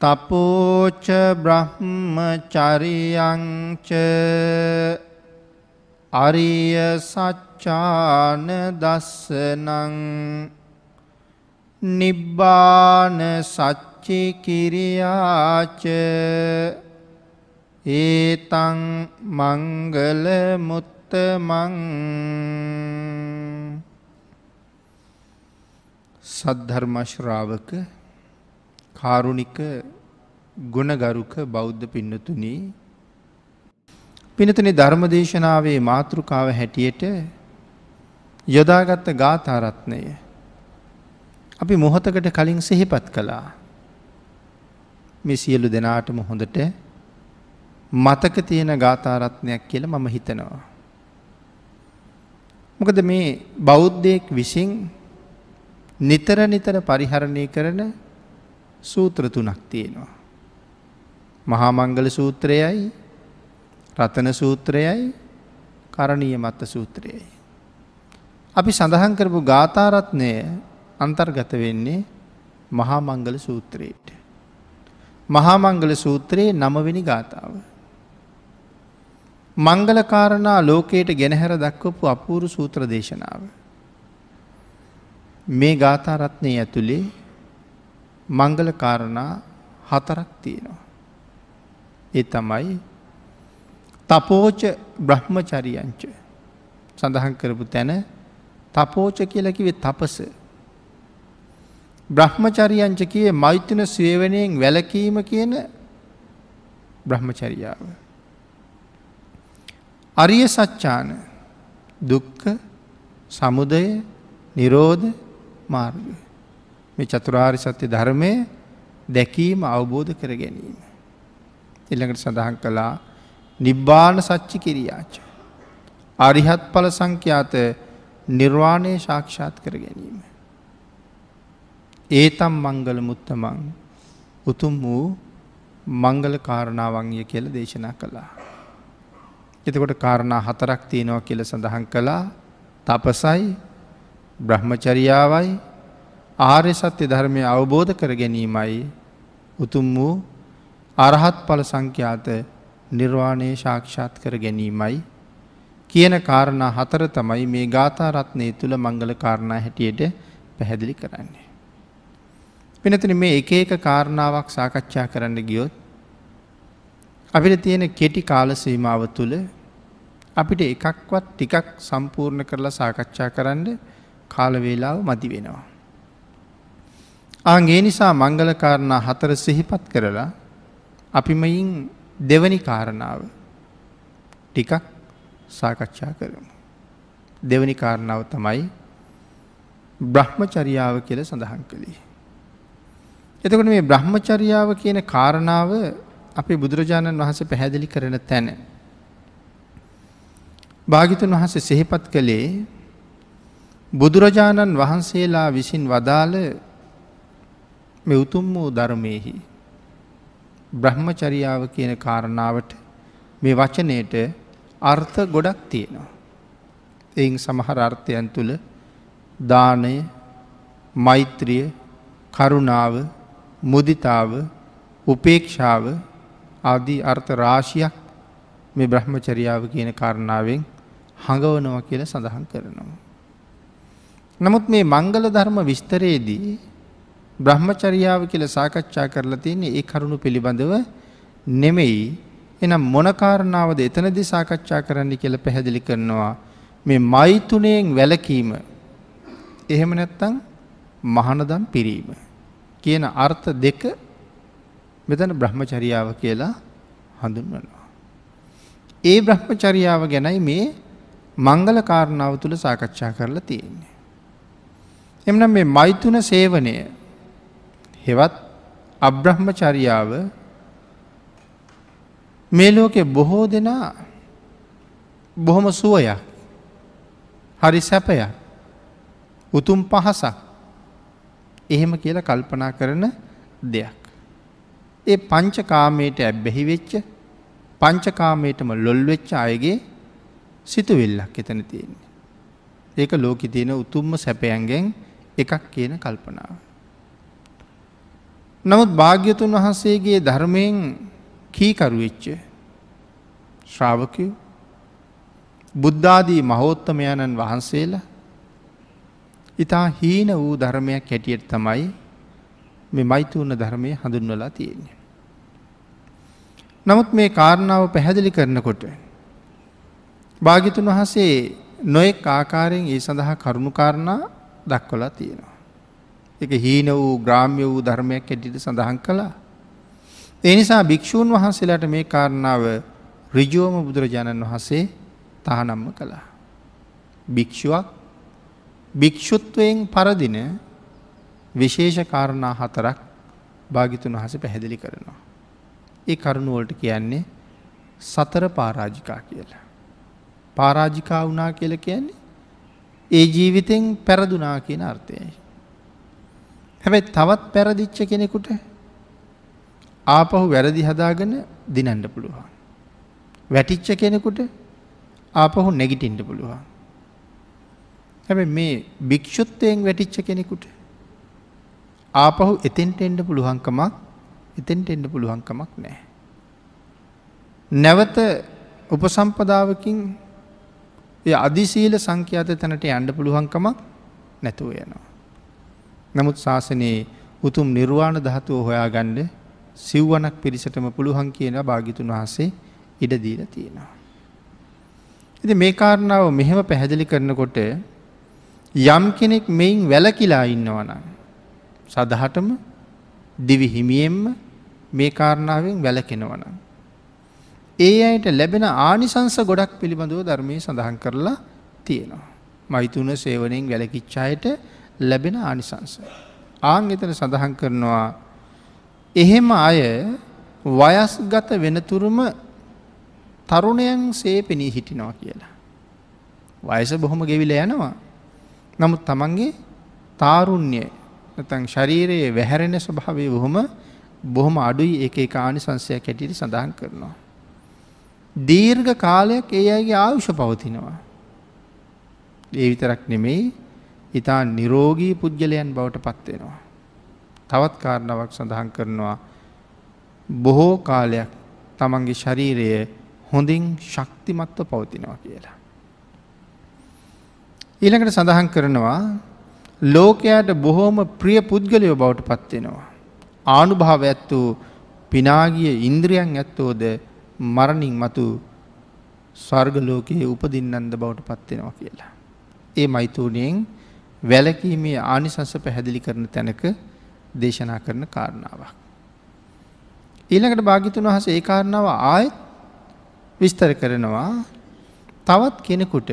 තපෝච බ්‍රහ්ම චරියංච අරිය සච්චාන දස්සනං නිබ්බාන සච්චි කිරියාච ඒතං මංගල මුත්තමං සද්ධර්ම ශ්‍රාවක කාරුණික ගුණගරුක බෞද්ධ පින්නතුනි පිනතන ධර්මදේශනාවේ මාතෘකාව හැටියට යොදාගත්ත ගාථාරත්නය අපි මොහොතකට කලින් සෙහිපත් කළා මේ සියලු දෙනාටම හොඳට මතක තියෙන ගාථාරත්නයක් කියල මම හිතනවා. මොකද මේ බෞද්ධයෙක් විසින් නිතර නිතර පරිහරණය කරන සූත්‍ර තුනක් තියෙනවා. මහාමංගල සූත්‍රයයි රතන සූත්‍රයයි කරණීය මත්ත සූත්‍රයයි. අපි සඳහන් කරපු ගාථාරත්නය අන්තර්ගත වෙන්නේ මහාමංගල සූත්‍රයට. මහාමංගල සූත්‍රයේ නමවෙනි ගාථාව. මංගලකාරණා ලෝකයට ගෙනහැර දක්වපු අපූරු සූත්‍ර දේශනාව. මේ ගාථාරත්නය ඇතුළේ මංගල කාරණා හතරක් තියෙනවා. ඒ තමයි තපෝච බ්‍රහ්මචරියංච සඳහන් කරපු තැන තපෝච කියලකිවේ තපස. බ්‍රහ්මචරියංච කියේ මෛතන ස්වේවනයෙන් වැලකීම කියන බ්‍රහ්මචරියාව. අරිය සච්චාන දුක්ක සමුදය නිරෝධ මාර්ගය. මේ චතුරාර් සත්‍ය ධර්මය දැකීම අවබෝධ කර ගැනීම. එළඟට සඳහන් කළා නිබ්බාන සච්චි කිරියාච. අරිහත් පල සංඛ්‍යාත නිර්වාණය ශාක්ෂාත් කර ගැනීම. ඒතම් මංගල මුත්තමං උතුම් වූ මංගල කාරණාවංය කියල දේශනා කළා. එතකොට කාරණා හතරක් තියෙනවා කියල සඳහන් කළා තපසයි බ්‍රහ්මචරියාවයි ආර්ය සත්‍ය ධර්මය අවබෝධ කර ගැනීමයි උතුම් වූ අරහත් පල සංඛ්‍යාත නිර්වාණය ශාක්ෂාත් කර ගැනීමයි කියන කාරණ හතර තමයි මේ ගාථරත්නය තුළ මංගල කාරණා හැටියට පැහැදිලි කරන්නේ. පිනතින මේ එක එක කාරණාවක් සාකච්ඡා කරන්න ගියොත් අපිට තියෙන කෙටි කාලසීමාව තුළ අපිට එකක්වත් ටිකක් සම්පූර්ණ කරලා සාකච්ඡා කරන්න කාලවේලාව මති වෙනවා. ආගේ නිසා මංගල කාරණා හතර සිහිපත් කරලා අපිමයින් දෙවනි කාරණාව ටිකක් සාකච්ඡා කරමු. දෙවනි කාරණාව තමයි බ්‍රහ්මචරියාව කියල සඳහන් කළේ. එතකට මේ බ්‍රහ්මචරියාව කියන කාරණාව අපි බුදුරජාණන් වහස පැහැදිලි කරන තැන. භාගිතුන් වහස සෙහිපත් කළේ බුදුරජාණන් වහන්සේලා විසින් වදාළ මේ උතුම් වූ ධර්මයෙහි බ්‍රහ්මචරියාව කියන කාරණාවට මේ වචනයට අර්ථ ගොඩක් තියෙනවා. එයින් සමහර අර්ථයන් තුළ දානය මෛත්‍රිය කරුණාව මුදිතාව උපේක්ෂාව ආදී අර්ථ රාශියක් මේ බ්‍රහ්මචරියාව කියන කාරණාවෙන් හඟවනවා කියල සඳහන් කරනවා. නමුත් මේ මංගල ධර්ම විස්තරයේදී බ්‍රහ්මචරියාව කියල සාකච්ඡා කරලා තියන්නේ ඒ කරුණු පිළිබඳව නෙමෙයි එනම් මොනකාරණාවද එතනදි සාකච්ඡා කරන්න කියල පැහැදිලි කරනවා මේ මෛතුනයෙන් වැලකීම එහෙම නැත්තං මහනදම් පිරීම කියන අර්ථ දෙක මෙතන බ්‍රහ්මචරියාව කියලා හඳුන්වනවා. ඒ බ්‍රහ්මචරියාව ගැනයි මේ මංගල කාරණාව තුළ සාකච්ඡා කරලා තියෙන්නේ. එමනම් මේ මෛතුන සේවනය හෙවත් අබ්‍රහ්මචරියාව මේ ලෝකෙ බොහෝ දෙනා බොහොම සුවය හරි සැපය උතුම් පහසක් එහෙම කියල කල්පනා කරන දෙයක්. ඒ පංචකාමයට ඇබ්බැහි වෙච්ච පංචකාමයටම ලොල්වෙච්ච අයගේ සිතුවිල්ලක් එතන තියෙන්නේ. ඒක ලෝකෙ තියෙන උතුම්ම සැපයන්ගෙන් එකක් කියන කල්පනාව. නමුත් භාග්‍යතුන් වහන්සේගේ ධර්මයෙන් කීකරුවෙච්ච ශ්‍රාවකය බුද්ධාදී මහෝත්තමයණන් වහන්සේලා ඉතා හීන වූ ධර්මයක් හැටියට තමයි මෙ මෛතුුණ ධර්මය හඳුන්වලා තියෙන්නේ. නමුත් මේ කාරණාව පැහැදිලි කරනකොට. භාගිතුන් වහසේ නොයෙක් ආකාරයෙන් ඒ සඳහා කරුණු කාරණා දක්වලා තියෙනවා. එක හීන වූ ග්‍රාම්‍ය වූ ධර්මයක් ඇටිට සඳහන් කළා. එනිසා භික්‍ෂූන් වහන්සේලාට මේ කාරණාව රිජුවම බුදුරජාණන් වහන්සේ තහනම්ම කළා. භික්‍ෂුවක් භික්‍ෂුත්වයෙන් පරදින විශේෂ කාරණා හතරක් භාගිතුන් වහස පැහැදිලි කරනවා. ඒ කරුණුවලට කියන්නේ සතර පාරාජිකා කියලා. පාරාජිකා වුනා කියල කියන්නේ ඒ ජීවිතෙන් පැරදුනා කියන අර්ථයයි. හැබැයි තවත් පැරදිච්ච කෙනෙකුට ආපහු වැරදි හදාගෙන දිනන්ඩ පුළුවන්. වැටිච්ච කෙනෙකුට ආපහු නැගිටින්ට පුළුවන්. හැබ මේ භික්‍ෂුත්තයෙන් වැටිච්ච කෙනෙකුට ආපහු එතෙන්ට එන්ඩ පුළුවන්කමක් එතෙන්ට එන්ඩ පුළුවන්කමක් නෑ. නැවත උපසම්පදාවකින් අධිසීල සංඛ්‍යාත තැනට අන්ඩ පුළුවන්කමක් නැතුව යනවා. නමුත් ශාසනයේ උතුම් නිර්වාණ ධාතුව හොයාගණ්ඩ සිව්වනක් පිරිසටම පුළුවන් කියන භාගිතුන් වහසේ ඉඩදීල තියෙනවා. ඇති මේ කාරණාව මෙහෙම පැහැදිලි කරනකොට යම් කෙනෙක් මෙයින් වැලකිලා ඉන්නවනම්. සදහටම දිවිහිමියෙන්ම මේ කාරණාවෙන් වැලකෙනවනම්. ඒ අයට ලැබෙන ආනිසංස ගොඩක් පිළිබඳව ධර්මය සඳහන් කරලා තියෙනවා. මෛතුන සේවනයෙන් වැලකිච්චායට ලැබෙන ආනිසංස. ආං එතන සඳහන් කරනවා එහෙම අය වයස්ගත වෙනතුරුම තරුණයන් සේපෙනී හිටිනවා කියලා. වයස බොහොම ගෙවිල යනවා. නමුත් තමන්ගේ තාරුණ්‍යය නැතන් ශරීරයේ වැහැරෙන ස්වභාවේ බොහොම බොහොම අඩුයි එක එක ආනිසංසයක් හැටියට සඳහන් කරනවා. දීර්ඝ කාලයක් ඒ අයගේ ආයුෂ පවතිනවා. ඒ විතරක් නෙමෙයි ඉතා නිරෝගී පුද්ගලයන් බවට පත්වෙනවා. තවත් කාරණාවක් සඳහන් කරනවා බොහෝ කාලයක් තමන්ගේ ශරීරය හොඳින් ශක්තිමත්ව පවතිනවා කියලා. ඊළඟට සඳහන් කරනවා ලෝකයාට බොහෝම ප්‍රිය පුද්ගලයෝ බවට පත්වෙනවා. ආනුභාව ඇත්වූ පිනාගිය ඉන්ද්‍රියන් ඇත්තෝද මරණින් මතු ස්වර්ග ලෝකයේ උපදින්නන්ද බවට පත්වෙනවා කියලා. ඒ මයිතුනෙන් වැලකීමේ ආනිසංස පැහැදිලි කරන තැනක දේශනා කරන කාරණාවක්. ඊළඟට භාගිතුන් වහස ඒ කාරණාව ආයත් විස්තර කරනවා තවත් කෙනෙකුට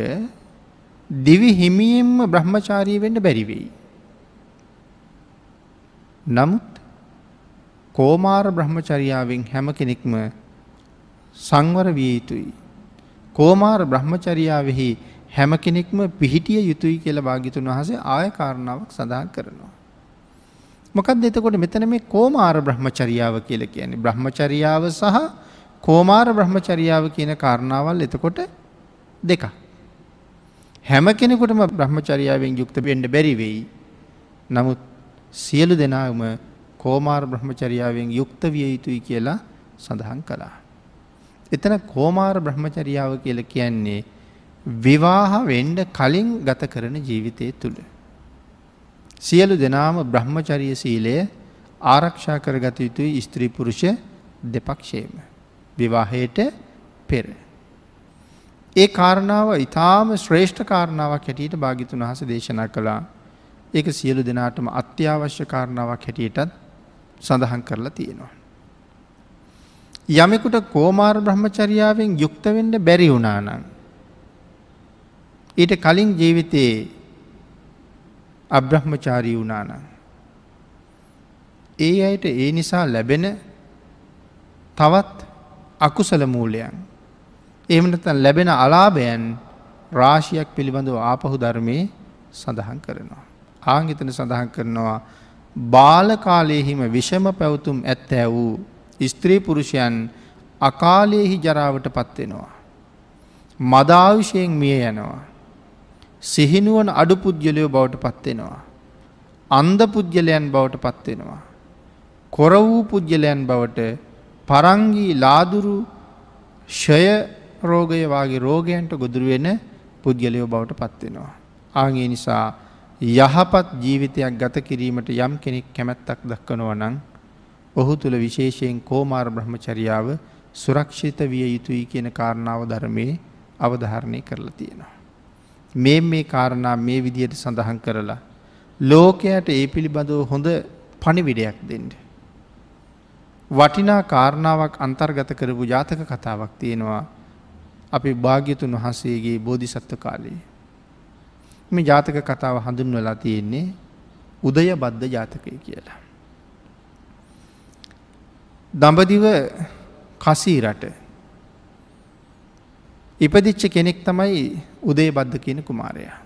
දිවි හිමියෙන්ම බ්‍රහ්මචාරී වෙන්න බැරිවෙයි. නමුත් කෝමාර බ්‍රහ්මචරියාවෙන් හැම කෙනෙක්ම සංවර විය යුතුයි. කෝමාර බ්‍රහ්මචරියාවෙහි හැම කෙනෙක්ම පිහිටිය යුතුයි කියලා භාගිතුන් වහසේ ආයකාරණාවක් සඳහන් කරනවා. මොකක්ද එතකොට මෙතන මේ කෝමාර බ්‍රහ්මචරියාව කියලා කියන්නේ බ්‍රහ්මචරියාව සහ කෝමාර බ්‍රහ්මචරියාව කියන කාරණාවල් එතකොට දෙක. හැම කෙනෙකුටම බ්‍රහ්මචරියාවෙන් යුක්ත වෙන්න බැරි වෙයි. නමුත් සියලු දෙනාම කෝමාර බ්‍රහ්මචරියාවෙන් යුක්ත විය යුතුයි කියලා සඳහන් කළා. එතන කෝමාර බ්‍රහ්මචරියාව කියලා කියන්නේ විවාහ වෙන්ඩ කලින් ගත කරන ජීවිතය තුළ. සියලු දෙනාම බ්‍රහ්මචරිය සීලය ආරක්ෂා කරගත යුතුයි ස්ත්‍රීපුරුෂ දෙපක්ෂේම. විවාහයට පෙර. ඒ කාරණාව ඉතාම ශ්‍රේෂ්ඨ කාරණාවක් හැටියට භාගිතුන් වහස දේශනා කළා ඒක සියලු දෙනාටම අත්‍යවශ්‍ය කාරණාවක් හැටියටත් සඳහන් කරලා තියෙනවා. යමෙකුට කෝමාර බ්‍රහ්මචරියාවෙන් යුක්තවෙන්ඩ බැරි වුනානං ඊට කලින් ජීවිතයේ අබ්‍රහ්මචාරී වුණාන. ඒ අයට ඒ නිසා ලැබෙන තවත් අකුසල මූලයන්. එමනතන් ලැබෙන අලාභයන් රාශියක් පිළිබඳව ආපහු ධර්මයේ සඳහන් කරනවා. ආංගිතන සඳහන් කරනවා බාලකාලයෙහිම විෂම පැවතුම් ඇත්තෑ වූ ස්ත්‍රී පුරුෂයන් අකාලයෙහි ජරාවට පත්වෙනවා. මදාවිෂයෙන් මිය යනවා. සිහිනුවන අඩු පුද්ගලයෝ බවට පත්වෙනවා. අන්ද පුද්ගලයන් බවට පත්වෙනවා. කොර වූ පුද්ගලයන් බවට පරංගී ලාදුරු ෂය රෝගය වගේ රෝගයන්ට ගොදුරුවෙන පුද්ගලයෝ බවට පත්වෙනවා. ආගේ නිසා යහපත් ජීවිතයක් ගත කිරීමට යම් කෙනෙක් කැමැත්තක් දක්කනව නං ඔහු තුළ විශේෂයෙන් කෝමාර බ්‍රහ්මචරියාව සුරක්ෂිත විය යුතුයි කියන කාරණාව ධර්මයේ අවධාරණය කරලා තියෙනවා. මේ මේ කාරණා මේ විදියට සඳහන් කරලා. ලෝකයට ඒ පිළිබඳව හොඳ පණිවිඩයක් දෙෙන්ට. වටිනා කාරණාවක් අන්තර්ගත කරපු ජාතක කතාවක් තියෙනවා අපි භාග්‍යතුන් වහන්සේගේ බෝධිසත්ව කාලයේ. මේ ජාතක කතාව හඳුන්වලා තියෙන්නේ උදය බද්ධ ජාතකය කියලා. දඹදිව කසීරට ඉපදිච්ච කෙනෙක් තමයි උදේ බද්ධ කියන කුමාරයා.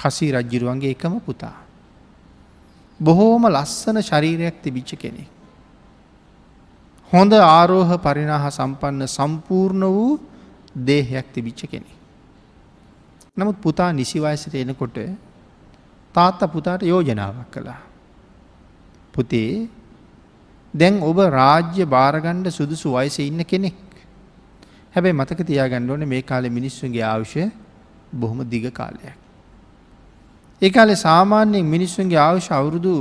කසී රජ්ජිරුවන්ගේ එකම පුතා. බොහෝම ලස්සන ශරීරයක් තිබිච්ච කෙනෙක්. හොඳ ආරෝහ පරිනාහ සම්පන්න සම්පූර්ණ වූ දේහයක් තිබිච්ච කෙනෙක්. නමුත් පුතා නිසිවයසට එනකොට තාත්ත පුතාට යෝජනාවක් කළා. පුතේ දැන් ඔබ රාජ්‍ය භාරගණ්ඩ සුදුසු වයස ඉන්න කෙනෙක්. හැබැයි මතක තියාගන්න ඕන මේ කාලෙ මිනිස්සුන්ගේ ආවුෂය බොහොම දිග කාලයක්. ඒකාලෙ සාමාන්‍යයෙන් මිනිස්සුන්ගේ ආවුෂ අවුරුදු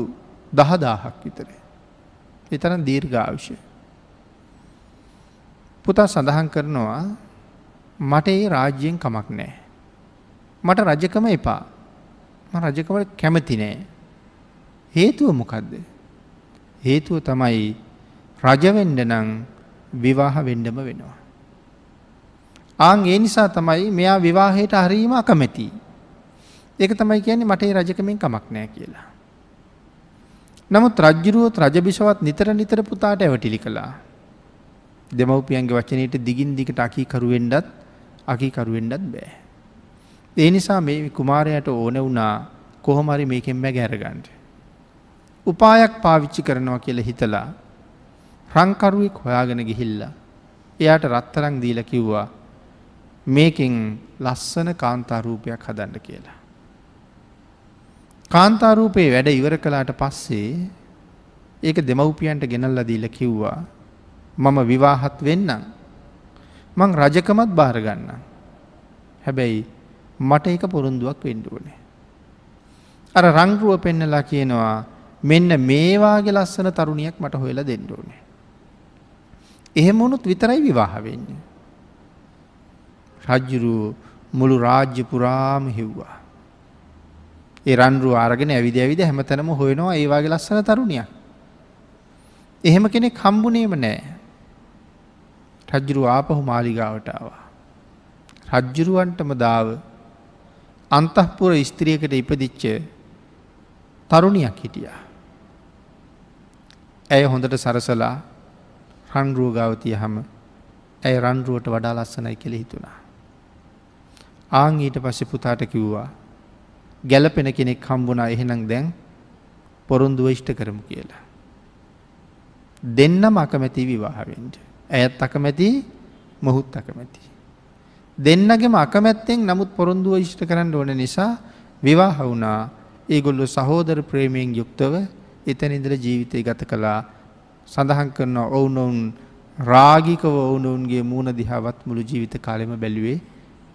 දහදාහක් විතරේ. එතරන් දීර්ඝාවුෂය. පුතා සඳහන් කරනවා මට ඒ රාජ්‍යයෙන් කමක් නෑ. මට රජකම එපා ම රජකවට කැමති නෑ. හේතුව මොකක්ද. හේතුව තමයි රජවෙඩ නං විවාහ වෙන්ඩම වෙනවා. ආං ඒ නිසා තමයි මෙයා විවාහයට හරීම අකමැති. ඒක තමයි කියන්නේ මට රජකමෙන් කමක් නෑ කියලා. නමුත් රජ්ජුරුවත් රජබිෂවත් නිතර නිතර පුතාට ඇවටිලි කළා. දෙමව්පියන්ගේ වචනයට දිගින් දිගට අකීකරුවෙන්ඩත් අකීකරුවෙන්ඩත් බෑ. ඒ නිසා මේ කුමාරයට ඕන වුණා කොහොමරි මේකෙන් බැ ගැරගන්ට. උපායක් පාවිච්චි කරනවා කියලා හිතලා රංකරුවෙක් හොයාගෙන ගිහිල්ලා එයාට රත්තරං දීල කිව්වා මේකෙන් ලස්සන කාන්තාරූපයක් හදන්න කියලා. කාන්තාරූපයේ වැඩ ඉවර කලාට පස්සේ ඒක දෙමව්පියන්ට ගෙනල්ල දීල කිව්වා මම විවාහත් වෙන්නම් මං රජකමත් භාරගන්න හැබැයි මට එක පොරුන්දුවක් වෙන්ඩුවනේ. අර රංගරුව පෙන්නලා කියනවා මෙන්න මේවාගේ ලස්සන තරුණියක් මට හොයලා දෙන්ඩුවනේ. එහෙම වුණුත් විතරයි විවාහ වෙන්නේ. රජ්ජුරුව මුළු රාජ්‍ය පුරාම හිව්වා. ඒ රන්රු ආරගෙන ඇවිද ඇවිද හැමතැනම හොයනවා ඒවාගේ ලස්සන තරුණිය. එහෙම කෙනෙක් කම්බුනේම නෑ. රජ්ජුරු ආපහු මාලිගාවටාවා. රජ්ජුරුවන්ටම දාව අන්තහපුර ස්ත්‍රියකට ඉපදිච්ච තරුණයක් හිටියා. ඇය හොඳට සරසලා රන්රුවගාවතිය හම ඇය රන්රුවට වඩා ලස්සනයි කෙළ හිතුණා. ආං ඊට පස්සෙ පුතාට කිව්වා. ගැලපෙන කෙනෙක් හම්බුනා එහෙනම් දැන් පොරුන්දුව ෂ්ට කරමු කියලා. දෙන්නම අකමැති විවාහවෙන්ට. ඇයත් අකමැති මොහුත් අකමැති. දෙන්නගේම අකමැත්තෙන් නමුත් පොරොන්දුව ෂ්ට කරන්න ඕන නිසා විවාහ වුණා ඒගොල්ලු සහෝදර ප්‍රේමයෙන් යුක්තව එතැන ඉදිර ජීවිතය ගත කළා සඳහන් කරන ඔවුනොවුන් රාගිකව ඔවුනොවුන්ගේ මූුණ දිහාවත් මුළු ජීවිත කාලෙම බැලුවේ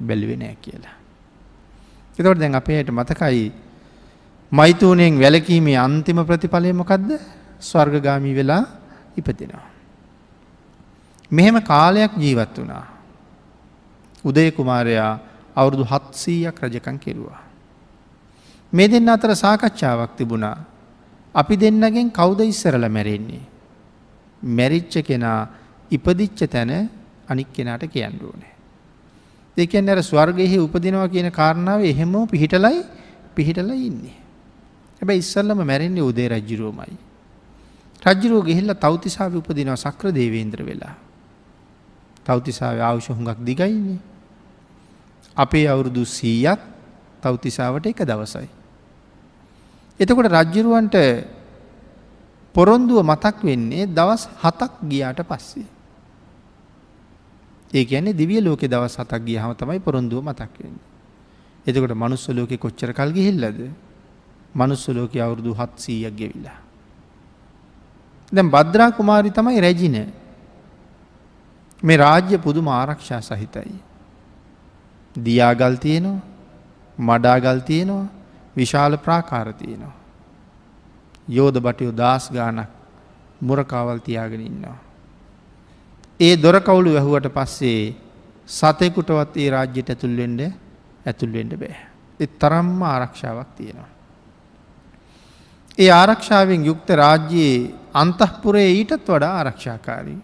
බැලුවේ නෑ කියලා. එතකොට දැන් අපේට මතකයි මෛතූනයෙන් වැලකීමේ අන්තිම ප්‍රතිඵලය මොකක්ද ස්වර්ගගාමී වෙලා ඉපතිනවා. මෙහෙම කාලයක් ජීවත් වුණා. උදය කුමාරයා අවුරුදු හත්සීයක් රජකන් කෙරුවා. මේ දෙන්න අතර සාකච්ඡාවක් තිබුණා අපි දෙන්නගෙන් කවුද ඉස්සරල මැරෙන්නේ. මැරිච්ච කෙනා ඉපදිච්ච තැන අනික් කෙනාට කියන්න ඕනේ. දෙකෙන් අර ස්වර්ගයෙහි උපදිනවා කියන කාරණාව එහෙම පිහිටලයි පිහිටල ඉන්නේ. හැබැ ඉස්සල්ලම මැරෙන්නේ උදේ රජ්ජිරෝමයි. රජ්ජිරෝ ගෙහිල්ල තෞතිසාාව උපදිනවා සක්‍ර දේවේන්ද්‍ර වෙලා. තෞතිසාාව අවශ්‍ය හුඟක් දිගයින්නේ. අපේ අවුරුදු සීයත් තෞතිසාාවට එක දවසයි. එතකොට රජ්ජිරුවන්ට පොරොන්දුව මතක් වෙන්නේ දවස් හතක් ගියාට පස්සේ. ඒ කියන්නේ දිවිය ලෝකෙ දවස් හතක් ගියහම තමයි පොරොන්දුව මතක් වෙන්නේ. එතකොට manuss ලෝකෙ කොච්චර කල් ගිහිල්ලාද? manuss ලෝකෙ අවුරුදු 700ක් ගෙවිලා. දැන් භද්‍රා කුමාරි තමයි රැජින. මේ රාජ්‍ය පුදුම ආරක්ෂා සහිතයි. දියාගල් තියෙනවා, මඩාගල් තියෙනවා, විශාල ප්‍රාකාර තියෙනවා. යෝධ බටයෝ දාස් ගානක් මුරකාවල් තියාගෙන ඉන්නවා. ඒ දොර කවුලු වැැහුවට පස්සේ සතෙකුටවත් ඒ රාජ්‍යයට ඇතුල්වෙන්ඩ ඇතුල්වෙන්ඩ බෑ. එ තරම්ම ආරක්ෂාවක් තියෙනවා. ඒ ආරක්ෂාවෙන් යුක්ත රාජ්‍යයේ අන්තහපුරේ ඊටත් වඩා ආරක්ෂාකාරී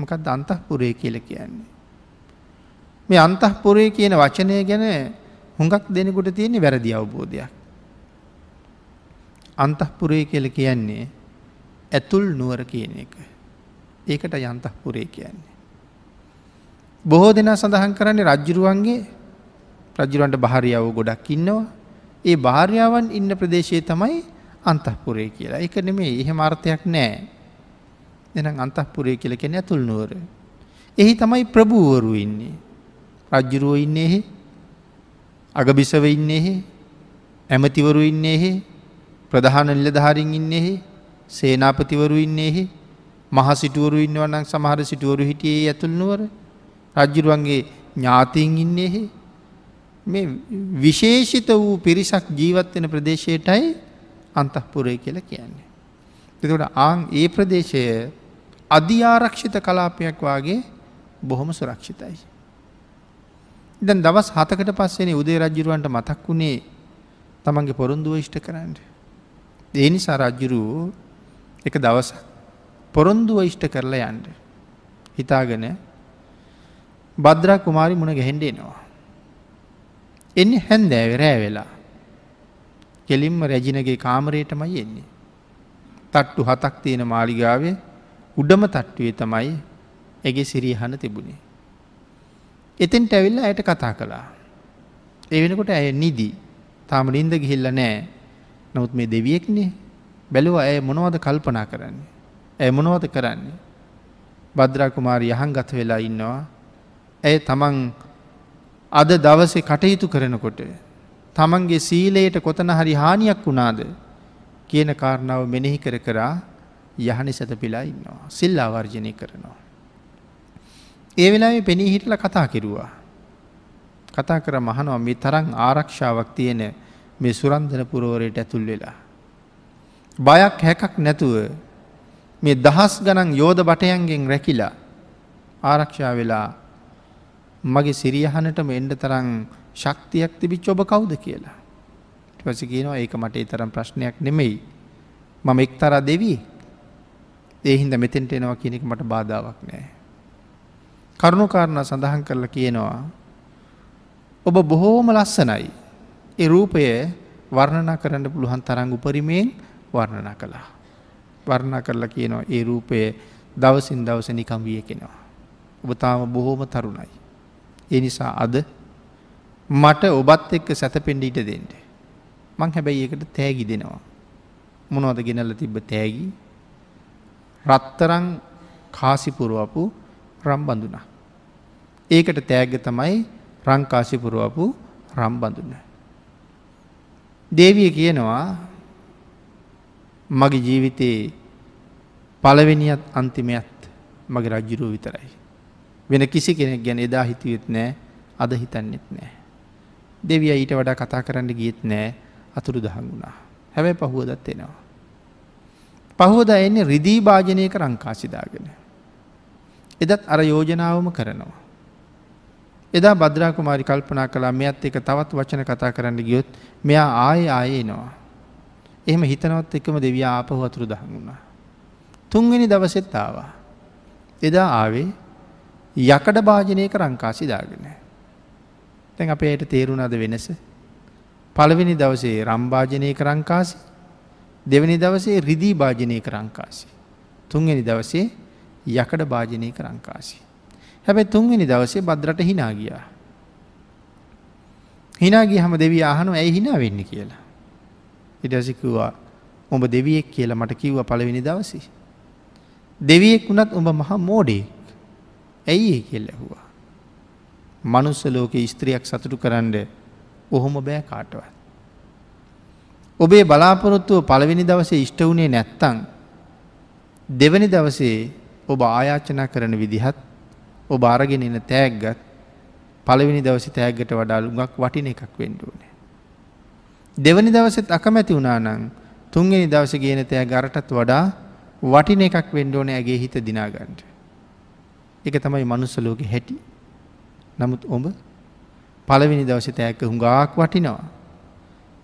මොකත් අන්තහපුරේ කියල කියන්නේ. මේ අන්තහපුරේ කියන වචනය ගැන හුඟක් දෙනෙකුට තියෙන්නේ වැරදි අවබෝධයක්. අන්තහපුරේ කියල කියන්නේ ඇතුල් නුවර කියන එක. ඒකට යන්තපුරේ කියන්නේ. බොහෝ දෙනා සඳහන් කරන්නේ රජ්ජුරුවන්ගේ රජරුවන්ට භාරියාව ගොඩක් ඉන්නවා. ඒ භාර්යාවන් ඉන්න ප්‍රදේශයේ තමයි අන්තපුරේ කියලා එක නෙමේ එහෙම අර්ථයක් නෑ. දෙනම් අන්තපුරේ කියල කෙන ඇතුල් නුවර. එහි තමයි ප්‍රභූවරු ඉන්නේ. රජ්ජුරුව ඉන්නේ එහෙ අගබිසව ඉන්නේ එහෙ ඇමතිවරු ඉන්නේ එහෙ ප්‍රධාන නිලධාරින් ඉන්නේ එහෙ සේනාපතිවරු ඉන්නේ එහෙ මහ සිටුවරු ඉන්නවනම් සමහර සිටුවරු හිටියේ ඇතුළනුවර රජ්ජුරුවන්ගේ ඥාතින් ඉන්නේ එහෙ. මේ විශේෂිත වූ පිරිසක් ජීවත්වෙන ප්‍රදේශයටයි අන්තහපුරය කියල කියන්නේ. එතකොට ආං ඒ ප්‍රදේශය අධ්‍යාරක්ෂිත කලාපයක් වගේ බොහොම සුරක්ෂිතයි. දැන් දවස් හතකට පස්සෙන උදේ රජ්ජුරුවන්ට මතක් වුණේ තමන්ගේ පොරුන්දුව ඉෂ්ට කරන්න. ඒ නිසා රජ්ජුරූ එක දවසක් පොරොන්දුව ඉෂ්ට කරලා යන්ඩ. හිතාගෙන බද්‍රා කුමාරි මුණ ගැහෙන්ඩෙනවා. එන්න හැන්දෑ රෑ වෙලා. කෙලින්ම රැජිනගේ කාමරයටමයි එන්නේ. තට්ටු හතක් තියෙන මාලිගාවේ උඩම තට්ටුවේ තමයි ඇගේ සිරියහන තිබුණේ. එතෙන්ට ඇවිල්ල ඇයට කතා කළා. ඒ වෙනකොට ඇය නිදී තාම ලින්ද ගිහිල්ල නෑ නමුත් මේ දෙවියෙක්නේ බැලුව ඇය මොනවද කල්පනා කරන්නේ. ඇමනෝද කරන්නේ. බද්‍රාකුමාරි යහන් ගත වෙලා ඉන්නවා. ඇය තමන් අද දවසෙ කටයුතු කරනකොට. තමන්ගේ සීලයට කොතන හරි හානියක් වුණාද කියන කාරණාව මෙනෙහි කර කරා යහනි සැතපිලා ඉන්නවා. සිල් ආවර්ජනය කරනවා. ඒ වෙලාවෙ පෙනී හිටල කතා කිරුවා. කතා කර මහනවා මේ තරම් ආරක්ෂාවක් තියෙන මේ සුරන්දන පුරෝරයට ඇතුල් වෙලා. බයක් හැකක් නැතුව මේ දහස් ගණන් යෝධ බටයන්ගෙන් රැකිලා ආරක්ෂා වෙලා මගේ සිරියහනටම එන්ඩ තරං ශක්තියක් තිබිච් ඔබ කවුද කියලා. ටවස කියනවා ඒක මට ඒතරම් ප්‍රශ්නයක් නෙමෙයි. මම එක් තර දෙවී ඒහින්ද මෙතෙන්ට එනවා කියනෙක් මට බාධාවක් නෑ. කරුණුකාරණ සඳහන් කරලා කියනවා. ඔබ බොහෝම ලස්සනයි. ඒ රූපය වර්ණනා කරන්න පුළුවන් තරංගු පරිමයෙන් වර්ණනා කලා. වර්ණා කරලා කියනවා ඒ රූපය දවසින් දවස නිකම් විය කෙනවා. ඔබතාම බොහෝම තරුණයි. ඒ නිසා අද මට ඔබත් එක්ක සැතපෙන්ඩ ඉට දෙෙන්ට. මං හැබැයි එකට තෑගි දෙනවා. මොනවද ගෙනල්ල තිබ්බ තෑගි රත්තරං කාසිපුරුවපු රම්බඳුනා. ඒකට තෑග තමයි රංකාසිපුරුවපු රම්බඳුන. දේවිය කියනවා මගේ ජීවිතයේ පලවෙනිත් අන්තිමයත් මගේ රජ්ජුරුව විතරයි. වෙන කිසි කෙනෙක් ගැන එදා හිතුවෙත් නෑ අද හිතන්නෙත් නෑ. දෙවිය ඊට වඩා කතා කරන්න ගියත් නෑ අතුරු දහන් වුණා. හැබැයි පහුවදත් එනවා. පහෝද එන්නේ රිදී භාජනයක රංකාසිදාගෙන. එදත් අර යෝජනාවම කරනවා. එදා බද්‍රාකුමාරි කල්පනා කලා මෙත් එක තවත් වචන කතා කරන්න ගියොත් මෙයා ආය ආයේනවා. එහෙම හිතනොත් එකම දෙවියා ආපහු වතුරු දහගුණා. තුන්වෙනි දවසෙත් ආවා. එදා ආවේ යකඩ භාජනයක රංකාසි දාගෙන. තැන් අප එයට තේරුුණද වෙනස. පළවෙනි දවසේ රම්භාජනය කරංකාසි දෙවැනි දවසේ රිදී භාජනය කරංකාසි. තුන්වෙනි දවසේ යකඩ භාජනය කරංකාසි. හැබැ තුන්වෙනි දවසේ බද්රට හිනාගියා. හිනාගිය හම දෙවී ආහනු ඇයි හිනා වෙන්න කියලා. ඉටසිකිව්වා ඔඹ දෙවියෙක් කියලා මට කිව්ව පළවෙනි දවසි. දෙවියෙක් වුණත් උඹ මහා මෝඩෙක් ඇයි කෙල් ඇහුවා. මනුස්ස ලෝක ස්ත්‍රියක් සතුටු කරන්න ඔහොම බෑ කාටවත්. ඔබේ බලාපොරොත්තුව පළවෙනි දවසේ ඉෂ්ට වුණේ නැත්තං. දෙවනි දවසේ ඔබ ආයාචනා කරන විදිහත් ඔබ අරගෙන එන තෑග්ගත් පළවෙනි දවසි තෑග්ගට වඩා ලුඟක් වටින එකක් වෙන්ඩුවනේ. දෙවනි දවසෙත් අකමැති වුණා නම් තුන්වෙනි දවසේ ගේන තෑ ගරටත් වඩා වටින එකක් වෙන්න ඕනේ ඇගේ හිත දිනා ගන්න. ඒක තමයි මනුස්ස ලෝකේ හැටි. නමුත් ඔබ පළවෙනි දවසේ තෑග්ග හුඟාක් වටිනවා.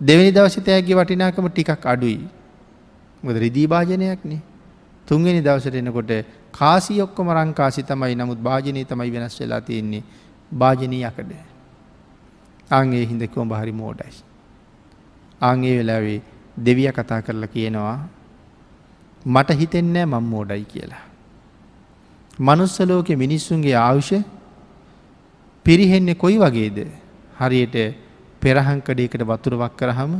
දෙවෙනි දවසේ තෑග්ගේ වටිනාකම ටිකක් අඩුයි. මොකද රිදී භාජනයක්නේ. තුන්වෙනි දවසට එනකොට කාසි ඔක්කොම රංකාසි තමයි නමුත් භාජනය තමයි වෙනස් වෙලා තියෙන්නේ භාජනීයකඩ. ආන්ගේ හිඳකෝම හරි මෝඩයි. ආංගේ වෙලාවේ දෙවිය කතා කරලා කියනවා මට හිතෙන්නෑ මං මෝඩයි කියලා. මනුස්සලෝකෙ මිනිස්සුන්ගේ ආවුෂ පිරිහෙන්නේ කොයි වගේද හරියට පෙරහංකඩයකට වතුරවක් කරහම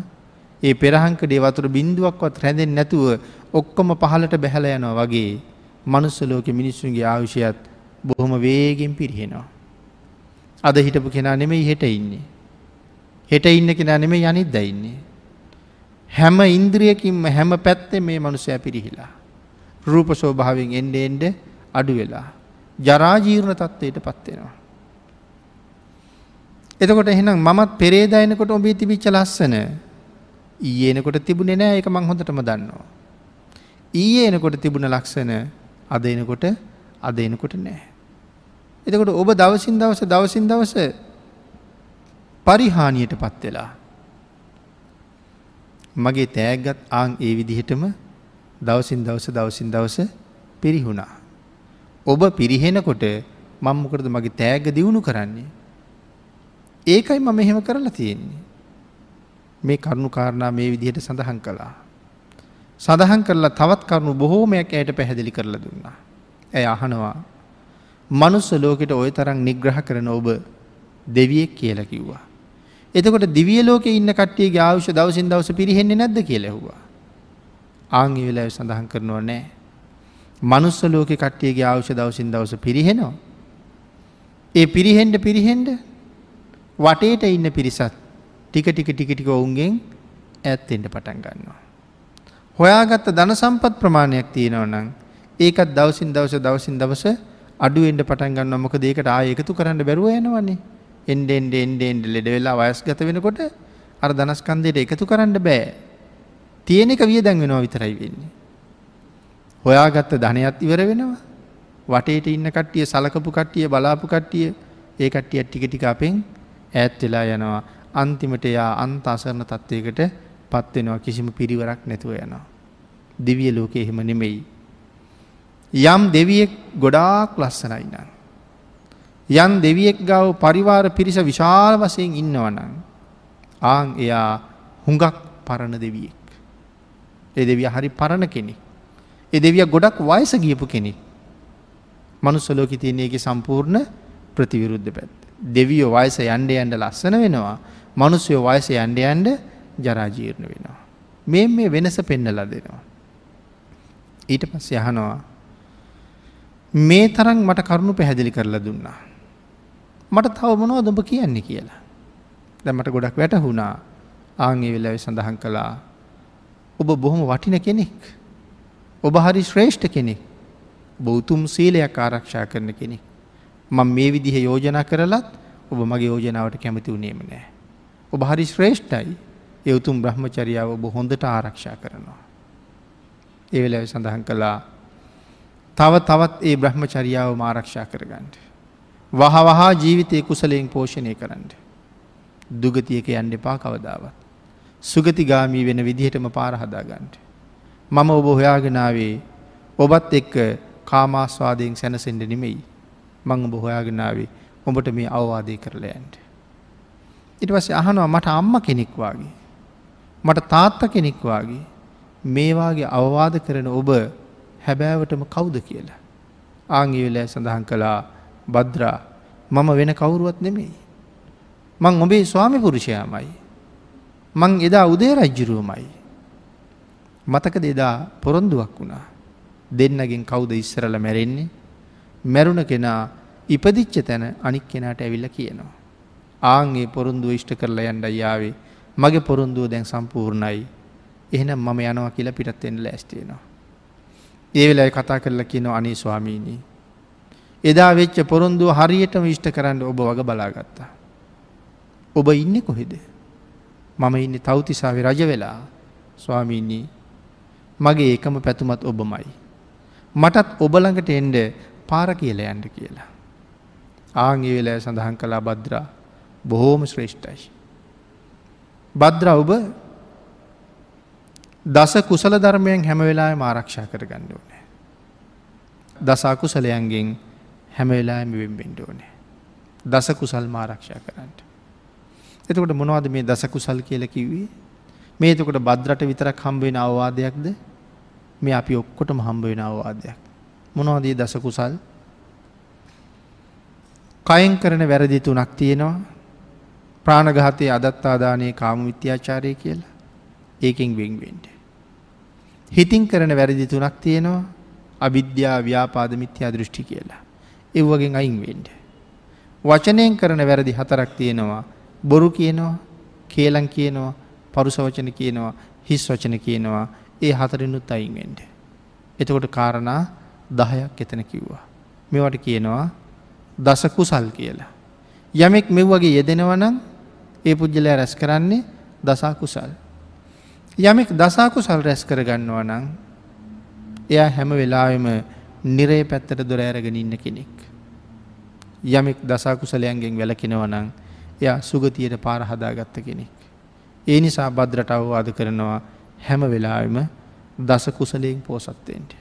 ඒ පෙරහංකඩේ වතුර බින්දුවක්වත් රැඳෙන් නැතුව ඔක්කොම පහලට බැහැල යනවා වගේ මනුස්සලෝක මිනිස්සුන්ගේ ආවිෂයත් බොහොම වේගෙන් පිරිහෙනවා. අද හිටපු කෙනා නෙමෙයි හෙට ඉන්නේ. හෙට ඉන්න කෙනා නෙමෙයි යනිත් දඉන්නේ. හැම ඉන්ද්‍රියකින්ම හැම පැත්තේ මේ මනුසය පිරිහිලා. රූප සෝභාවෙන් එන්ඩ එන්ඩ අඩු වෙලා. ජරාජීර්ණ තත්ත්වයට පත්වෙනවා. එතකොට එහෙනම් මමත් පෙරේදායනකොට ඔබේ තිබිච්ච ලස්සන ඊයනකොට තිබුණෙ නෑ එක මං හොඳටම දන්නවා. ඊයනකොට තිබුණ ලක්ෂණ අදනකොට අදනකොට නෑ. එතකොට ඔබ දවසින් දවස දවසින් දවස පරිහානියට පත්වෙලා මගේ තෑගත් ආං ඒ විදිහටම දවසින් දවස දවසින් දවස පිරිහුණා. ඔබ පිරිහෙනකොට මංමකරද මගේ තෑග දියුණු කරන්නේ. ඒකයි මම මෙහෙම කරලා තියෙන්නේ. මේ කරුණු කාරණා මේ විදිහට සඳහන් කළා. සඳහන් කරලා තවත් කරුණු බොහෝමයක් ඇයට පැහැදිලි කරලා දුන්නා. ඇය අහනවා. මනුස්ස ලෝකෙට ඔය තරම් නිග්‍රහ කරන ඔබ දෙවියෙක් කියලා කිව්වා. එතකොට දිවිය ලෝකෙ ඉන්න කට්ටියගේ ආවුෂ දවසින් දවස පිරිහෙන්නේ නැද්ද කියලෙහවා. ආංගි වෙලාව සඳහන් කරනවා නෑ. මනුස්ස ලෝකෙ කට්ටියගේ ආවුෂ දවසින් දවස පිරිහෙනවා. ඒ පිරිහෙන්ඩ පිරිහෙන්ඩ වටේට ඉන්න පිරිසත් ටික ටික ටිකටික ඔවුන්ගෙන් ඇත්තෙන්ට පටන් ගන්නවා. හොයාගත්ත දන සම්පත් ප්‍රමාණයක් තියෙනව නම් ඒකත් දවසින් දවස දවසින් දවස අඩුවෙන්ට පටන් ගන්න මොක දේකට ආය එකතු කරන්න බැරුව යනවන්නේ එන්ඩෙන්ඩ එන්ඩෙන්ඩ ලෙඩ වෙලා වයස්ගත වෙනකොට අර දනස්කන්දයට එකතු කරන්න බෑ. තියෙන එක විය දැන් වෙනවා විතරයි වෙන්නේ. හොයාගත්ත ධනයත් ඉවර වෙනවා. වටේට ඉන්න කට්ටිය සලකපු කට්ටිය බලාපු කට්ටිය ඒ කට්ටිය ටික ටික අපෙන් ඈත් වෙලා යනවා. අන්තිමට එයා අන්ත අසරණ තත්ත්වයකට පත්වෙනවා කිසිම පිරිවරක් නැතුව යනවා. දෙවිය ලෝකය එහෙම නෙමෙයි. යම් දෙවියෙක් ගොඩාක් ලස්සනයින්න. යන් දෙවියෙක් ගව පරිවාර පිරිස විශාල වසයෙන් ඉන්නවනන්. ආං එයා හුඟක් පරණ දෙවියෙක්. එ දෙවිය හරි පරණ කෙනෙ. එ දෙවිය ගොඩක් වයස ගියපු කෙනෙ. මනුස්සලෝකි තියන්නේගේ සම්පූර්ණ ප්‍රතිවිරුද්ධ පැත්. දෙවියෝ වයස යන්ඩ යන්ඩ ලස්සන වෙනවා මනුස්සයෝ වයස යන්ඩ යන්ඩ ජරාජීර්ණ වෙනවා. මේ මේ වෙනස පෙන්නල දෙනවා. ඊට පස් යහනවා මේ තරන් මට කරුණු පැහැදිලි කරලා දුන්නා. මට තවමනෝ දොඹ කියන්නේ කියලා. දැමට ගොඩක් වැටහුණා ආංගේ වෙලාවෙ සඳහන් කළා ඔබ බොහොම වටින කෙනෙක්. ඔබ හරි ශ්‍රේෂ්ඨ කෙනෙක් බෞතුම් සීලයක් ආරක්ෂා කරන කෙනෙක්. මං මේ විදිහ යෝජනා කරලත් ඔබ මගේ යෝජනාවට කැමති වනේම නෑ. ඔබ හරි ශ්‍රේෂ්ඨයි යවතුම් බ්‍රහ්මචරියාව ඔබ හොඳට ආරක්ෂා කරනවා. ඒවෙල සඳහන් කළා තව තවත් ඒ බ්‍රහ්මචරියාව මාරක්ෂා කරගන්නට. වහවහා ජීවිතය කුසලයෙන් පෝෂණය කරන්න. දුගතියක යන්න එපා කවදාවත්. සුගතිගාමී වෙන විදිහටම පාරහදාගන්ට. මම ඔබ හොයාගෙනාවේ ඔබත් එක්ක කාමාස්වාදයෙන් සැනසෙන්ඩ නෙමෙයි මං ඔබ හොයාගෙනාවේ ඔබට මේ අවවාදය කරලයන්ට. ඉට පස්සේ අහනවා මට අම්ම කෙනෙක්වාගේ. මට තාත්ත කෙනෙක්වාගේ මේවාගේ අවවාද කරන ඔබ හැබෑවටම කවුද කියලා. ආංගිවෙලෑ සඳහන් කලා භද්‍රා මම වෙන කවුරුවත් නෙමෙයි. මං ඔබේ ස්වාමි පුරුෂයාමයි. මං එදා උදේ රජ්ජුරුවමයි. මතක දෙදා පොරොන්දුවක් වුණා. දෙන්නගෙන් කවුද ඉස්සරල මැරෙන්නේ. මැරුණ කෙනා ඉපදිච්ච තැන අනික් කෙනාට ඇවිල්ල කියනවා. ආන්ගේ පොරුන්දුව ඉෂ්ට කරලා යන්ඩ යාවේ මගේ පොරුන්දුව දැන් සම්පූර්ණයි. එහෙනම් මම යනවා කියලා පිටත්තෙන්ල ඇස්ටේනවා. ඒ වෙලායි කතා කරලා කියනෝ අනි ස්වාමීනී එදා වෙච්ච පොරොන්දුව හරියටම විෂ්ට කරන්න ඔබ වග බලාගත්තා. ඔබ ඉන්න කොහෙද. මම ඉන්න තවතිසාාව රජ වෙලා ස්වාමීන්නේ මගේ ඒකම පැතුමත් ඔබමයි. මටත් ඔබළඟට එන්ඩ පාර කියල ඇන්ඩ කියලා. ආංගේ වෙලෑ සඳහන් කලා බද්‍රා බොහෝම ශ්‍රේෂ්ඨයි. බද්‍ර ඔබ දස කුසල ධර්මයෙන් හැම වෙලා ආරක්ෂා කර ගණ්ඩෝනෑ. දසා කුසලයන්ගෙන් හැම වෙලාම වෙන්බෙන්ඩ ඕනේ. දසකුසල් මාරක්ෂා කරන්නට. එතකොට මොනවද මේ දසකුසල් කියල කිව්වේ මේ එතකොට බද්රට විතරක් හම්බෙන අවවාදයක්ද මේ අපි ඔක්කොට මහම්බෙන අවවාදයක්. මොනවදී දසකුසල් කයෙන් කරන වැරදි තුනක් තියෙනවා ප්‍රාණගහතයේ අදත්තාදානයේ කාම විත්‍යාචාරය කියලා ඒකින් වෙන්වෙන්ට. හිතින් කරන වැරදි තුනක් තියෙනවා අවිද්‍යා ව්‍යාපාද මිත්‍යා දෘෂ්ටි කියලා. එව්වගෙන් අයින් වෙන්ඩ. වචනයෙන් කරන වැරදි හතරක් තියෙනවා බොරු කියනවා කේලං කියනවා පරුසවචන කියනවා හිස් වචන කියනවා ඒ හතරිනුත් අයින්ෙන්ඩ. එතකොට කාරණා දහයක් එතන කිව්වා. මෙවට කියනවා දසකුසල් කියලා. යමෙක් මෙව්වගේ යෙදෙනවනම් ඒ පුද්ගලයා රැස් කරන්නේ දසාකුසල්. යමෙක් දසාකුසල් රැස් කරගන්නවා නම් එයා හැම වෙලාවෙම නිරේ පැත්තට දොර ඇරගෙන ඉන්න කෙනෙක්. යමෙක් දසාකුසලයන්ගෙන් වැලකෙනවනං එයා සුගතියට පාරහදාගත්ත කෙනෙක්. ඒ නිසා බද්‍රට අවවාද කරනවා හැම වෙලාවිම දසකුසලයෙන් පෝසත්වෙන්ට.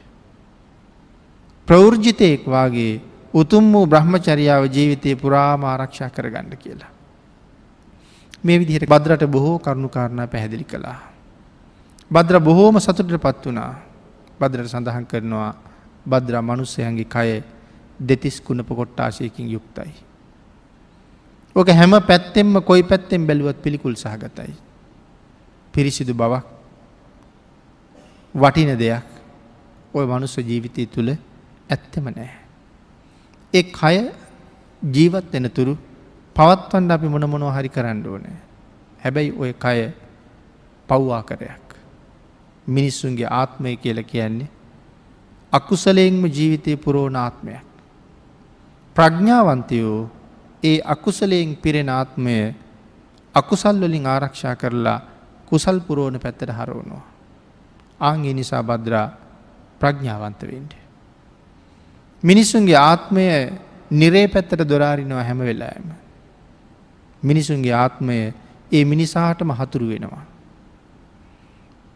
ප්‍රවෘර්ජිතයෙක් වගේ උතුම් වූ බ්‍රහ්මචරියාව ජීවිතය පුරාම ආරක්ෂා කරගන්න කියලා. මේ විදිහට බද්‍රට බොහෝ කරුණු කාරණා පැහැදිලි කළා. බද්‍ර බොහෝම සතුට පත් වනා බද්‍රට සඳහන් කරනවා බද්‍රා මනුස්සයන්ගේ කය දෙතිස් කුණප කොට්ටාශයකින් යුක්තයි. ඕක හැම පැත්තෙම කොයි පැත්තෙන් බැලුවත් පිළිකුල් සහගතයි. පිරිසිදු බවක් වටින දෙයක් ඔය මනුස්ස ජීවිතය තුළ ඇත්තම නෑ. එ අය ජීවත් එන තුරු පවත්වන්ඩ අපි මොනමොනෝ හරි කරන්න ඕනෑ. හැබැයි ඔය කය පව්වාකරයක්. මිනිස්සුන්ගේ ආත්මය කියල කියන්නේ අකුසලයෙන්ම ජීවිතය පුරෝණාත්මයක්. ප්‍රඥ්ඥාවන්තයෝ ඒ අකුසලයෙන් පිරෙනාත්මය අකුසල්වලින් ආරක්ෂා කරලා කුසල් පුරෝණ පැත්තට හරවනවා. ආංගේ නිසා බද්‍රා ප්‍රඥ්ඥාවන්තවෙන්ට. මිනිස්සුන්ගේ ආත්මය නිරේ පැත්තට දොරාරිනවා හැම වෙලාම. මිනිසුන්ගේ ආත්මය ඒ මිනිසාහටම හතුරු වෙනවා.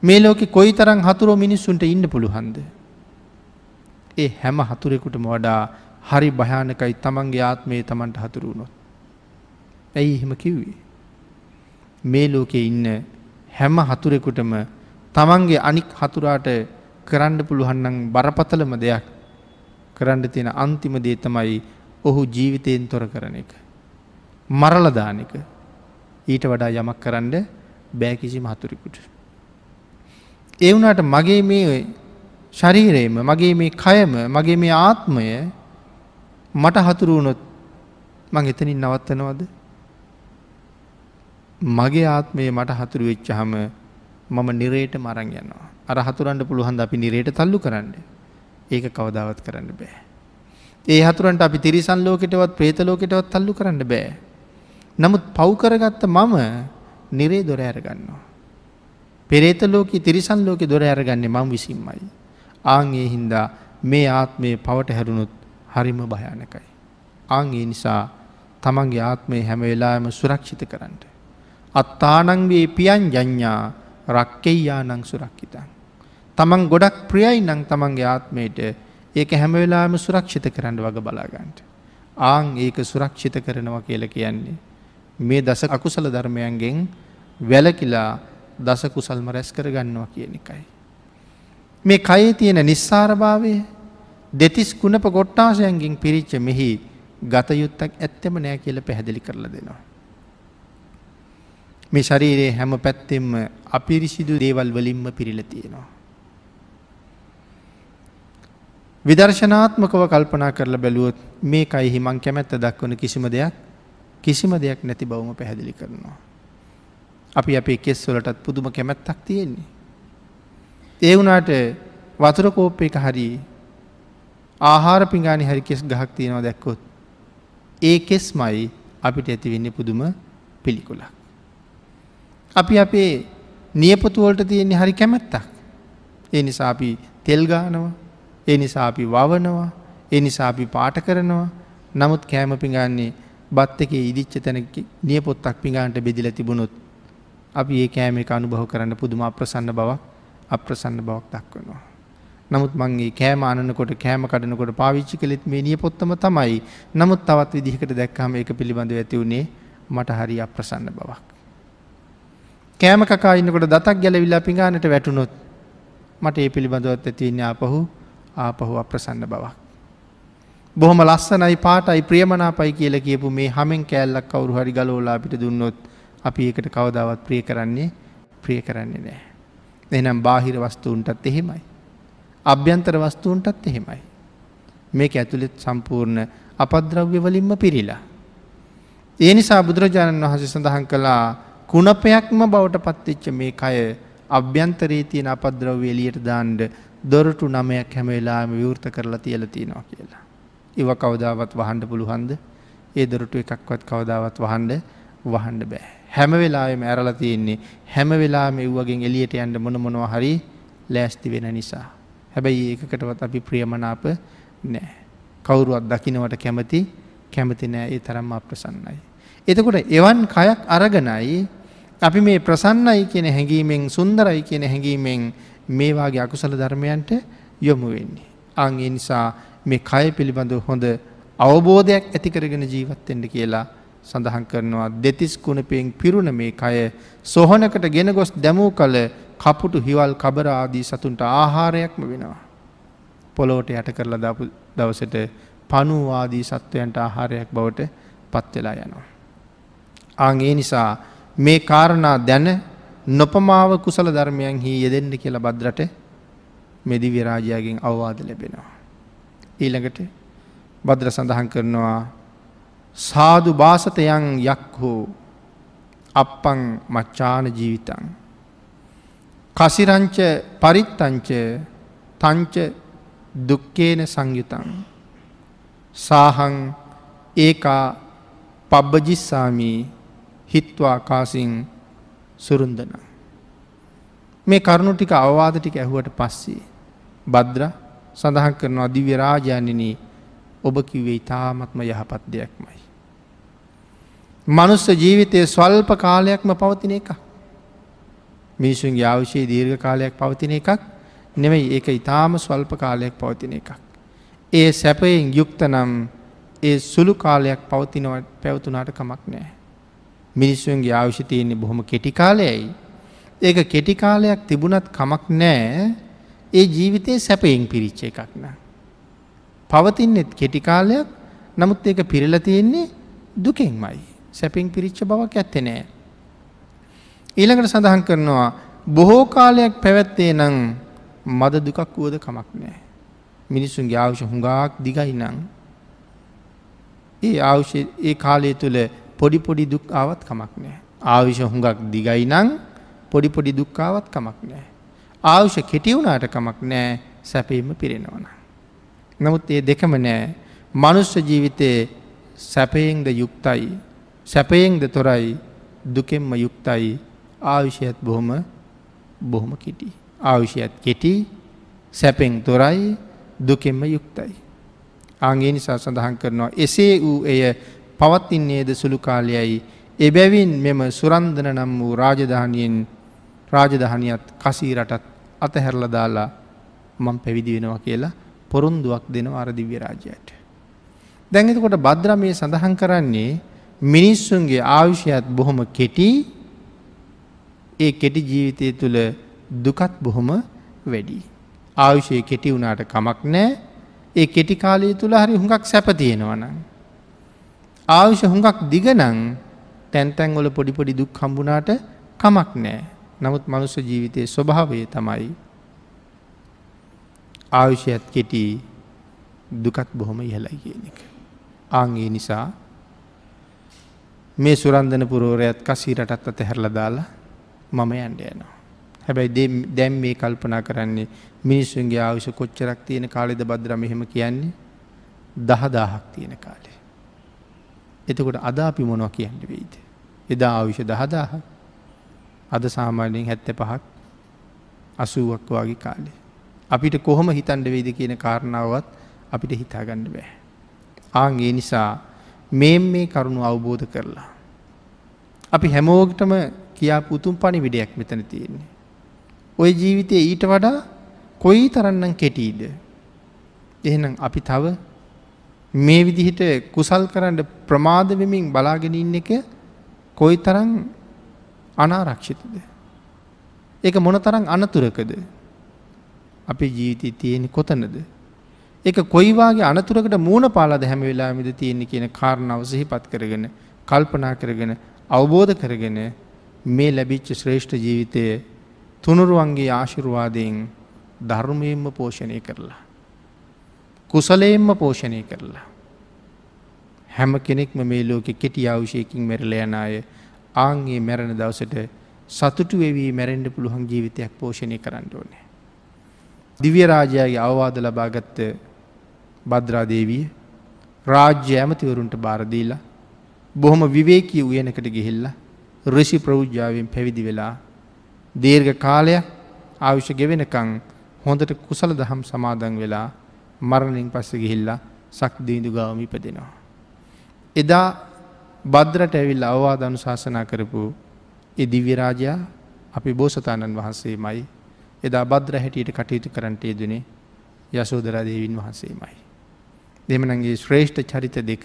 මේ ලෝකෙ කොයි තරම් හතුරෝ මිනිස්සුන්ට ඉන්න පුළුහන්ද. ඒ හැම හතුරෙකුටම වඩා හරි භයානකයි තමන්ගේ ආත්මයේ තමන්ට හතුරුණොත්. ඇයි එහෙම කිව්වේ. මේ ලෝකෙ ඉන්න හැම හතුරෙකුටම තමන්ගේ අනික් හතුරාට කරන්න පුළුහන්නන් බරපතලම දෙයක් කරන්න තියෙන අන්තිම දේ තමයි ඔහු ජීවිතයෙන් තොර කරන එක. මරලදාන එක ඊට වඩා යමක් කරන්න බෑකිසිම හතුරෙකුට. ඒ වුණට මගේ මේ ශරීරයම මගේ මේ කයම මගේ මේ ආත්මය මට හතුරුවනොත් මං එතනින් නවත්තනවද මගේ ආත්මය මට හතුරු වෙච්චහම මම නිරේට මරං යනවා අර හතුරන්ට පුළුවන් අපි නිරේට තල්ලු කරන්න ඒක කවදාවත් කරන්න බෑ ඒ හතුරන්ට අපි තිරිසන් ලෝකෙටවත් ප්‍රේත ලෝකෙටවත් තල්ලු කරන්න බෑ නමුත් පව්කරගත්ත මම නිරේ දොර ඇරගන්නවා පෙරේත ලෝකී තිරිසන් ලෝකෙ දොර ඇරගන්නේ මං විසින්මයි ආංගේ හින්දා මේ ආත්මය පවට හැරුණුත් හරිම භයානකයි. ආංගේ නිසා තමන්ගේ ආත්මය හැමවෙලාම සුරක්ෂිත කරන්නට. අත්තානංවේ පියන් ජඥා රක්කෙයියා නං සුරක්කිතන්. තමන් ගොඩක් ප්‍රියයි නං තමන්ගේ ආත්මයට ඒක හැමවෙලාම සුරක්ෂිත කරන්න වග බලාගන්ට. ආං ඒක සුරක්ෂිත කරනවා කියල කියන්නේ. මේ දස අකුසල ධර්මයන්ගෙන් වැලකිලා දසකුසල්ම රැස් කරගන්නවා කියන එකයි. මේ කයේ තියෙන නිස්සාරභාවය දෙතිස් කුණප ගොට්ටාශයන්ගින් පිරිච්ච මෙහි ගතයුත්තක් ඇත්තම නෑ කියල පැහැදිලි කරල දෙනවා. මේ ශරීරයේ හැම පැත්තෙම අපිරිසිදු දේවල් වලින්ම පිරිල තියෙනවා. විදර්ශනාත්මකව කල්පනා කරල බැලුවොත් මේ කයිහි මං කැමැත්ත දක්වන කිසිම දෙයක් කිසිම දෙයක් නැති බවම පැහැදිලි කරනවා. අපි අපේ කෙස් වලටත් පුදුම කැමැත්තක් තියෙන්නේ. ඒ වුණට වතුර කෝප්ප එක හරි ආහාර පිගානි හරි කෙස් ගහක් තියෙනවා දැක්කොත්. ඒ කෙස් මයි අපිට ඇතිවෙන්න පුදුම පිළිකුලක්. අපි අපේ නියපතුවලට තියෙන්නේ හරි කැමැත්තක්. ඒ නිසා අපි තෙල්ගානවා ඒ නිසා අපි වවනවා ඒ නිසා අපි පාට කරනවා නමුත් කෑම පිගන්නේ බත් එක ඉදිච්ච තැන නියපොත්තක් පිගාන්ට බෙදිල තිබුණොත් අපි ඒ කෑම එක අනුභව කරන්න පුදුම අප්‍රසන්න බවක් අප්‍රසන්න බවක් දක්වනවා. නමුත් මංගේ කෑම අනකොට කෑම කඩනකොට පාවිච්චි කළෙත් මේ නිය පොත්තම තමයි නමුත් තවත් විදිහකට දැක්කහම එක පිළිබඳව ඇති වුණේ මට හරි අප්‍රසන්න බවක්. කෑම කකායින්නකොට දතක් ගැලවිලා පිඟානට වැටුණොත් මට ඒ පිළිබඳවත් ඇතිවෙන්න ආපහු ආපහු අප්‍රසන්න බවක්. බොහොම ලස්සනයි පාටයි ප්‍රියමනාපයි කියල කියපු මේ හමෙන් කෑල්ලක් කවුරු හරි ගලෝලා අපිට දුන්නොත් අපි ඒකට කවදාවත් ප්‍රිය කරන්නේ ප්‍රිය කරන්නේ නෑ. එනම් බාහිර වස්තුූන්ටත් එහෙමයි. අභ්‍යන්තර වස්තුූන්ටත් එහෙමයි. මේක ඇතුළෙත් සම්පූර්ණ අපද්‍රව්‍ය වලින්ම පිරිලා. ඒ නිසා බුදුරජාණන් වහස සඳහන් කළා කුණපයක්ම බවට පත්තිච්ච මේ කය අභ්‍යන්තරයේ තියෙන අපද්‍රව්‍ය එලියට දාන්ඩ දොරටු නමයක් හැම වෙලාම විවෘත කරලා තියල තියෙනවා කියලා. ඉව කවදාවත් වහන්ඩ පුළුවන්ද ඒ දොරටු එකක්වත් කවදාවත් වහන්ඩ වහන්ඩ බෑ. හැම වෙලාවෙම ඇරලා තියෙන්නේ හැම වෙලාම එව්වගෙන් එලියට යන්න මොන මොනවා හරි ලෑස්ති වෙන නිසා. හැබැයි ඒකකටවත් අපි ප්‍රියමනාප නෑ. කවුරුවත් දකිනවට කැමති කැමති නෑ ඒ තරම් අප්‍රසන්නයි. එතකොට එවන් කයක් අරගනයි අපි මේ ප්‍රසන්නයි කියන හැඟීමෙන් සුන්දරයි කියන හැඟීමෙන් මේවාගේ අකුසල ධර්මයන්ට යොමු වෙන්නේ. අං ඒ නිසා මේ කය පිළිබඳව හොඳ අවබෝධයක් ඇතිකරගෙන ජීවත්තෙන්ට කියලා සඳහන් කරනවා දෙතිස් කුණපයෙන් පිරුණ මේ කය සොහනකට ගෙන ගොස් දැමූ කල කපුටු හිවල් කබරාදී සතුන්ට ආහාරයක්ම වෙනවා. පොලෝට යට කරලා දපු දවසට පනුවාදී සත්වයන්ට ආහාරයක් බවට පත්වෙලා යනවා. ආගේ නිසා මේ කාරණා දැන නොපමාව කුසල ධර්මයන් හි යෙදෙන්ඩ කියල බද්රට මෙදි විරාජයාගෙන් අවවාද ලැබෙනවා. ඊළඟට බද්‍ර සඳහන් කරනවා සාදු භාසතයන් යක්හෝ අපපං මච්චාන ජීවිතන්. කසිරංච පරිත්තංච තංච දුක්කේන සංයුතන්. සාහං ඒකා පබ්බජිස්සාමී හිත්වා කාසින් සුරුන්දන. මේ කරුණු ටික අවවාද ටික ඇහුවට පස්සේ. බද්‍ර සඳහන් කරන අධිවිරාජානිනී ඔබ කිවේ ඉතාමත්ම යහපත් දෙයක්මයි. මනුස්ස ජීවිතය ස්වල්ප කාලයක්ම පවතින එක. මිනිසුන්ගේ අවශ්‍යයේ දීර්ඝ කාලයක් පවතින එකක් නෙමයි ඒක ඉතාම ස්වල්ප කාලයක් පවතින එකක්. ඒ සැපයෙන් යුක්ත නම් ඒ සුළු කාලයක් පවතිනවට පැවතුනාට කමක් නෑ. මිනිස්සුන්ගේ අවශ්‍ය තියන්නේ බොහොම කෙටිකාලයයි. ඒක කෙටිකාලයක් තිබුණත් කමක් නෑ ඒ ජීවිතයේ සැපයෙන් පිරිච්ච එකක් නෑ. පවතින්නෙත් කෙටිකාලයක් නමුත් ඒක පිරිල තියෙන්නේ දුකෙන්මයි. සැපින් පිරිච්ච බවක් ඇත්තේ නෑ. ඊළඟට සඳහන් කරනවා බොහෝ කාලයක් පැවැත්තේ නං මද දුකක් වුවද කමක් නෑ. මිනිස්සුන්ගේ ආවුෂ හුඟාක් දිගයි නං. ඒ ආවුෂ ඒ කාලය තුළ පොඩිපොඩි දුක්ආවත් කමක් නෑ. ආවිෂ හුඟක් දිගයි නං පොඩිපොඩි දුක්කාවත් කමක් නෑ. ආවුෂ කෙටිවුණට කමක් නෑ සැපීම පිරෙනවන. නමුත් ඒ දෙකම නෑ මනුස්්‍ය ජීවිතයේ සැපයෙන්ද යුක්තයි සැපයෙන්ද තොරයි දුකෙන්ම යුක්තයි ආවිෂයත් බොහොම බොහොම කෙටි. ආවිෂයත් කෙටි සැපෙන් තොරයි දුකෙන්ම යුක්තයි. ආගේ නිසා සඳහන් කරනවා එසේ වූ එය පවත්තින්නේද සුළු කාලයයි එබැවින් මෙම සුරන්දන නම් වූ රාජධානයෙන් රාජධානියත් කසී රටත් අතහැරල දාලා මං පැවිදි වෙනවා කියලා පොරුන්දුවක් දෙන අරදිව්‍ය රාජයට. දැඟතකොට බද්‍රමය සඳහන් කරන්නේ මිනිස්සුන්ගේ ආවිෂයත් බොහොම කෙටි ඒ කෙටි ජීවිතය තුළ දුකත් බොහොම වැඩි. ආවිෂය කෙටි වුණට කමක් නෑ ඒ කෙටි කාලය තුළ හරි හුඟක් සැපතියෙනවන. ආවිෂ හුඟක් දිගනං තැන්තැන්වල පොඩිපොඩි දුක් හම්බුනාට කමක් නෑ නමුත් මනුස්ස ජීවිතය ස්වභාවය තමයි. ආවිෂයත් කෙටි දුකත් බොහොම ඉහලයි කියන එක. ආංගේ නිසා මේ සුරන්දන පුරෝරයත් කසී රටත් අත හැරලා දාලා මම යන්ඩ යනවා. හැබැයි දැම් මේ කල්පනා කරන්නේ මිනිස්සුන්ගේ ආවිශ කොච්චරක් තියෙන කාලෙද බද්දර මෙහෙම කියන්නේ දහදාහක් තියෙන කාලේ. එතකොට අදාපි මොනව කියන්න වෙයිද. එදා ආවිෂ දහදාහ අද සාමාන්‍යයෙන් හැත්ත පහක් අසුවක් වගේ කාලේ. අපිට කොහොම හිතන්ඩ වෙයිද කියන කාරණාවත් අපිට හිතාගන්න බෑ. ආන්ගේ නිසා මේ මේ කරුණු අවබෝධ කරලා. අපි හැමෝගටම කියා පුතුම් පණි විඩයක් මෙතන තියෙන්නේ. ඔය ජීවිතය ඊට වඩා කොයි තරන්නම් කෙටීද. එහෙනම් අපි තව මේ විදිහට කුසල් කරන්න ප්‍රමාද වෙමින් බලාගෙන ඉන්න එක කොයි තරම් අනාරක්ෂිතද. ඒක මොන තරම් අනතුරකද. අපි ජීවිතය තියෙන කොතනද. එක කොයිවාගේ අනතුරකට මූුණ පාලද හැම වෙලාමිද තියෙන්නේ කියන කාරණාව සිහිපත් කරගෙන කල්පනා කරගෙන අවබෝධ කරගෙන මේ ලැබිච්ච ශ්‍රේෂ්ඨ ජීවිතය තුනුරුවන්ගේ ආශිරුවාදයෙන් ධර්මයෙන්ම පෝෂණය කරලා. කුසලයෙන්ම පෝෂණය කරලා. හැම කෙනෙක්ම මේ ලෝකෙ කෙටි අවුෂයකින් මැරල යන අය ආංගේ මැරණ දවසට සතුටු වෙවී මැරෙන්ඩ පුළුවන් ජීවිතයක් පෝෂණය කරන්න ඕනෑ. දිව්‍යරාජයාගේ අවවාද ලබාගත්ත බද්‍රාදේවිය රාජ්‍ය ඇමතිවරුන්ට බාරදීලා බොහොම විවේකී උයනකට ගිහිල්ල රුෂි ප්‍රෞජ්ජාවෙන් පැවිදි වෙලා දීර්ඝ කාලයක් ආවිෂ ගෙවෙනකං හොඳට කුසල දහම් සමාදන් වෙලා මරණින් පස්ස ගිහිල්ලා සක්දීදු ගාමි පදෙනවා. එදා බද්‍රට ඇවිල් අවවාද අනුශාසනා කරපු එදිවිරාජයා අපි බෝසතාණන් වහන්සේ මයි එදා බද්‍ර හැටියට කටයුතු කරන්ටේ දනේ යසෝදරා දේවින් වහන්සේ මයි. දෙමනන්ගේ ශ්‍රේෂ්ඨ චරිත දෙක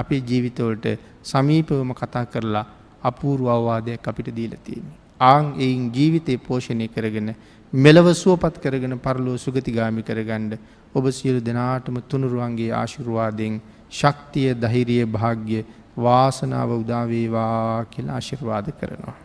අපේ ජීවිතවලට සමීපවම කතා කරලා අපූරු අවවාදයක් අපිට දීලතියමි. ආං එයින් ජීවිතය පෝෂණය කරගෙන මෙලව සුවපත් කරගෙන පරලෝ සුගතිගාමි කරගණ්ඩ ඔබ සියලු දෙනාටම තුනුරුවන්ගේ ආශිරුවාදෙන් ශක්තිය දහිරිය භාග්‍ය වාසනාව උදාවේවා කියලා ආශිර්වාද කරනවා.